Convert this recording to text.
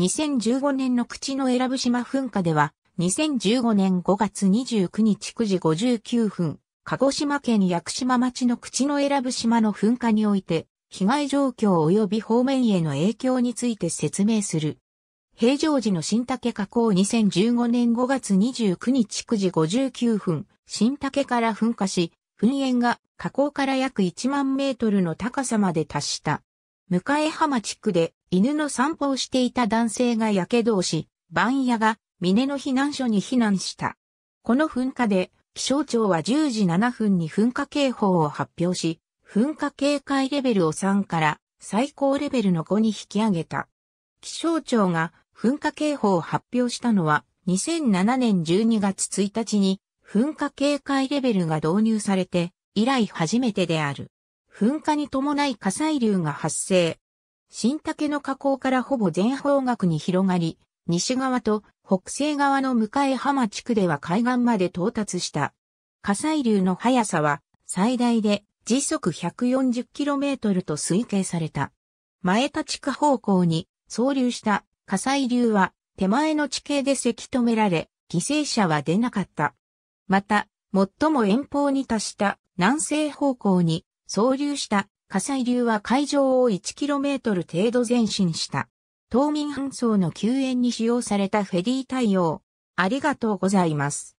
2015年の口の選ぶ島噴火では、2015年5月29日9時59分、鹿児島県屋久島町の口の選ぶ島の噴火において、被害状況及び方面への影響について説明する。平常時の新竹加口2015年5月29日9時59分、新竹から噴火し、噴煙が加口から約1万メートルの高さまで達した。向浜地区で犬の散歩をしていた男性が火傷をし、番屋が峰の避難所に避難した。この噴火で気象庁は10時7分に噴火警報を発表し、噴火警戒レベルを3から最高レベルの5に引き上げた。気象庁が噴火警報を発表したのは2007年12月1日に噴火警戒レベルが導入されて以来初めてである。噴火に伴い火砕流が発生。新竹の河口からほぼ全方角に広がり、西側と北西側の向浜地区では海岸まで到達した。火砕流の速さは最大で時速 140km と推計された。前田地区方向に総流した火砕流は手前の地形でせき止められ、犠牲者は出なかった。また、最も遠方に達した南西方向に総流した火砕流は海上を 1km 程度前進した。島民搬送の救援に使用されたフェリー対応。ありがとうございます。